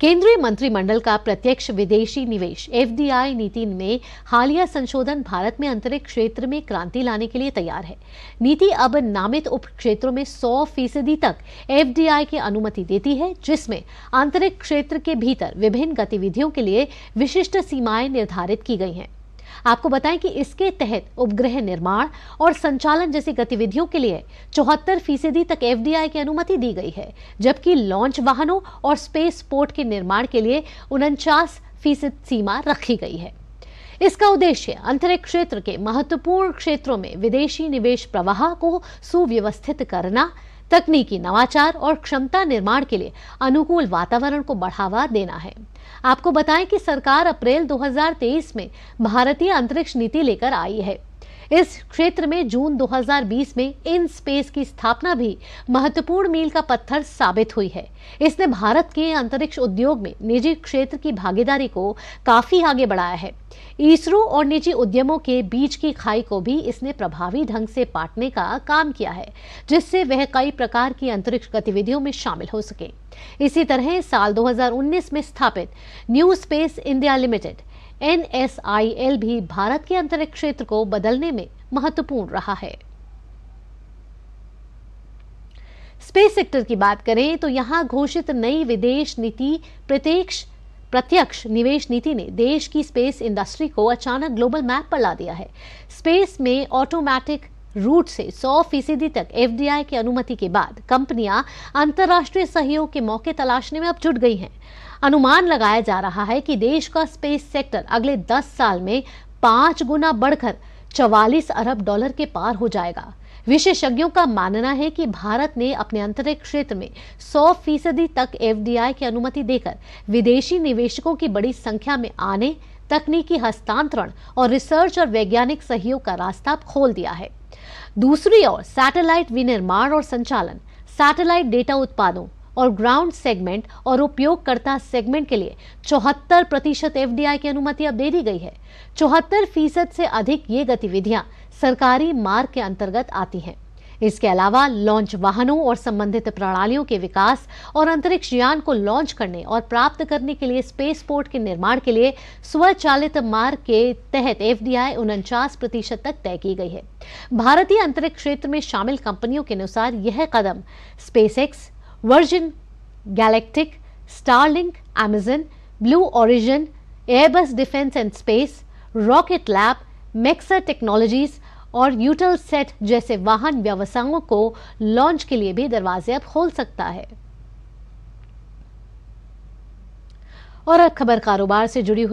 केंद्रीय मंत्रिमंडल का प्रत्यक्ष विदेशी निवेश एफडीआई नीति में हालिया संशोधन भारत में अंतरिक्ष क्षेत्र में क्रांति लाने के लिए तैयार है नीति अब नामित उप क्षेत्रों में 100 फीसदी तक एफडीआई की अनुमति देती है जिसमें अंतरिक्ष क्षेत्र के भीतर विभिन्न गतिविधियों के लिए विशिष्ट सीमाएं निर्धारित की गई हैं आपको बताएं कि इसके तहत उपग्रह निर्माण और संचालन जैसी गतिविधियों के लिए चौहत्तर फीसदी तक एफ की अनुमति दी गई है जबकि लॉन्च वाहनों और स्पेस पोर्ट के निर्माण के लिए उनचास फीसद सीमा रखी गई है इसका उद्देश्य अंतरिक्ष क्षेत्र के महत्वपूर्ण क्षेत्रों में विदेशी निवेश प्रवाह को सुव्यवस्थित करना तकनीकी नवाचार और क्षमता निर्माण के लिए अनुकूल वातावरण को बढ़ावा देना है आपको बताएं कि सरकार अप्रैल 2023 में भारतीय अंतरिक्ष नीति लेकर आई है इस क्षेत्र में जून 2020 में इन स्पेस की स्थापना भी महत्वपूर्ण मील का पत्थर साबित हुई है इसने भारत के अंतरिक्ष उद्योग में निजी क्षेत्र की भागीदारी को काफी आगे बढ़ाया है इसरो और निजी उद्यमों के बीच की खाई को भी इसने प्रभावी ढंग से पाटने का काम किया है जिससे वह कई प्रकार की अंतरिक्ष गतिविधियों में शामिल हो सके इसी तरह साल 2019 में स्थापित न्यू स्पेस इंडिया लिमिटेड एन भी भारत के अंतरिक्ष क्षेत्र को बदलने में महत्वपूर्ण रहा है स्पेस सेक्टर की बात करें तो यहां घोषित नई विदेश नीति प्रत्यक्ष प्रत्यक्ष निवेश नीति ने देश की स्पेस इंडस्ट्री को अचानक ग्लोबल मैप पर ला दिया है स्पेस में ऑटोमैटिक रूट से 100 फीसदी तक एफडीआई की अनुमति के बाद कंपनियां अंतर्राष्ट्रीय सहयोग के मौके तलाशने में अब जुट गई हैं अनुमान लगाया जा रहा है कि देश का स्पेस सेक्टर अगले 10 साल में पांच गुना बढ़कर 44 अरब डॉलर के पार हो जाएगा विशेषज्ञों का मानना है कि भारत ने अपने अंतरिक्ष क्षेत्र में 100 फीसदी तक एफडीआई की अनुमति देकर विदेशी निवेशकों की बड़ी संख्या में आने तकनीकी हस्तांतरण और रिसर्च और वैज्ञानिक सहयोग का रास्ता खोल दिया है दूसरी ओर सैटेलाइट विनिर्माण और संचालन सैटेलाइट डेटा उत्पादों और ग्राउंड सेगमेंट और उपयोगकर्ता सेगमेंट के लिए चौहत्तर प्रतिशत एफ की अनुमति अब दे दी गई है चौहत्तर फीसद से अधिक ये गतिविधियां सरकारी मार्ग के अंतर्गत आती हैं इसके अलावा लॉन्च वाहनों और संबंधित प्रणालियों के विकास और अंतरिक्ष यान को लॉन्च करने और प्राप्त करने के लिए स्पेस पोर्ट के निर्माण के लिए स्वचालित मार्ग के तहत एफ डी आई उनचास प्रतिशत तक तय की गई है भारतीय अंतरिक्ष क्षेत्र में शामिल कंपनियों के अनुसार यह कदम Space X Virgin Galactic Starlink Amazon Blue Origin Airbus Defence and Space Rocket Lab Maxar Technologies और यूटल सेट जैसे वाहन व्यवसायों को लॉन्च के लिए भी दरवाजे अब खोल सकता है और अब खबर कारोबार से जुड़ी हुई